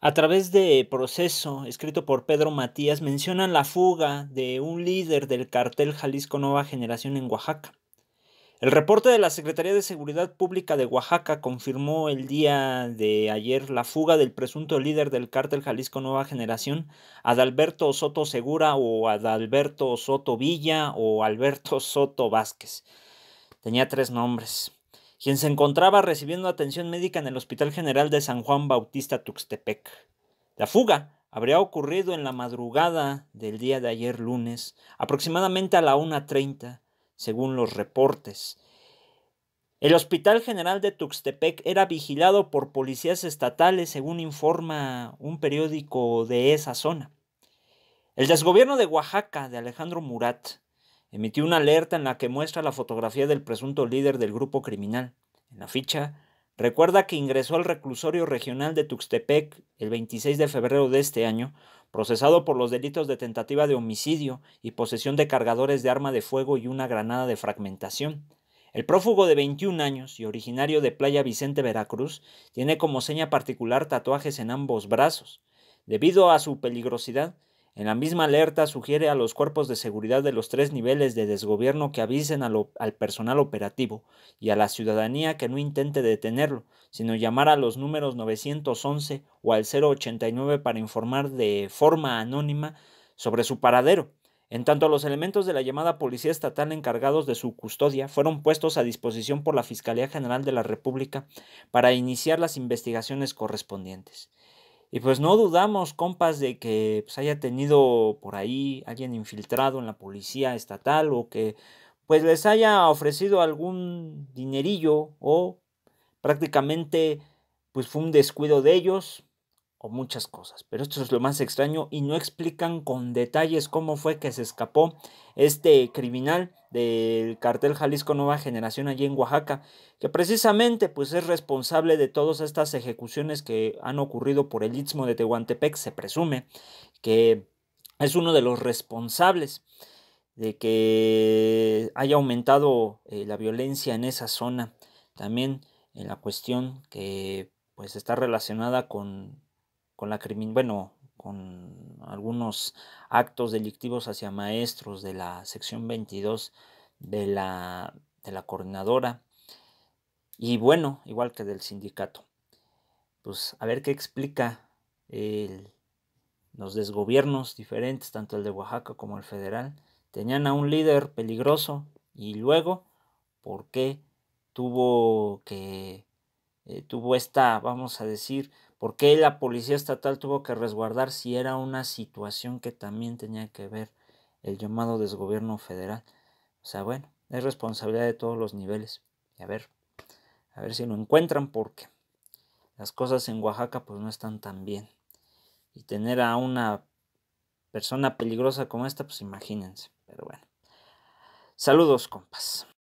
a través de Proceso, escrito por Pedro Matías, mencionan la fuga de un líder del cartel Jalisco Nueva Generación en Oaxaca. El reporte de la Secretaría de Seguridad Pública de Oaxaca confirmó el día de ayer la fuga del presunto líder del cártel Jalisco Nueva Generación, Adalberto Soto Segura o Adalberto Soto Villa o Alberto Soto Vázquez. Tenía tres nombres quien se encontraba recibiendo atención médica en el Hospital General de San Juan Bautista Tuxtepec. La fuga habría ocurrido en la madrugada del día de ayer lunes, aproximadamente a la 1.30, según los reportes. El Hospital General de Tuxtepec era vigilado por policías estatales, según informa un periódico de esa zona. El desgobierno de Oaxaca de Alejandro Murat emitió una alerta en la que muestra la fotografía del presunto líder del grupo criminal. En la ficha, recuerda que ingresó al reclusorio regional de Tuxtepec el 26 de febrero de este año, procesado por los delitos de tentativa de homicidio y posesión de cargadores de arma de fuego y una granada de fragmentación. El prófugo de 21 años y originario de Playa Vicente, Veracruz, tiene como seña particular tatuajes en ambos brazos. Debido a su peligrosidad, en la misma alerta sugiere a los cuerpos de seguridad de los tres niveles de desgobierno que avisen al, personal operativo y a la ciudadanía que no intente detenerlo, sino llamar a los números 911 o al 089 para informar de forma anónima sobre su paradero. En tanto, los elementos de la llamada Policía Estatal encargados de su custodia fueron puestos a disposición por la Fiscalía General de la República para iniciar las investigaciones correspondientes. Y pues no dudamos, compas, de que pues, haya tenido por ahí alguien infiltrado en la policía estatal o que pues les haya ofrecido algún dinerillo o prácticamente pues fue un descuido de ellos o muchas cosas. Pero esto es lo más extraño y no explican con detalles cómo fue que se escapó este criminal del cartel Jalisco Nueva Generación allí en Oaxaca, que precisamente pues es responsable de todas estas ejecuciones que han ocurrido por el Istmo de Tehuantepec, se presume que es uno de los responsables de que haya aumentado eh, la violencia en esa zona. También en la cuestión que pues está relacionada con, la criminalidad, bueno, con algunos actos delictivos hacia maestros de la sección 22 de la, de la coordinadora y bueno, igual que del sindicato. Pues a ver qué explica los desgobiernos diferentes, tanto el de Oaxaca como el federal. Tenían a un líder peligroso y luego, ¿por qué tuvo que eh, tuvo esta, vamos a decir, por qué la policía estatal tuvo que resguardar si era una situación que también tenía que ver el llamado desgobierno federal. O sea, bueno, es responsabilidad de todos los niveles. Y a ver, a ver si lo encuentran porque las cosas en Oaxaca pues no están tan bien. Y tener a una persona peligrosa como esta, pues imagínense. Pero bueno. Saludos, compas.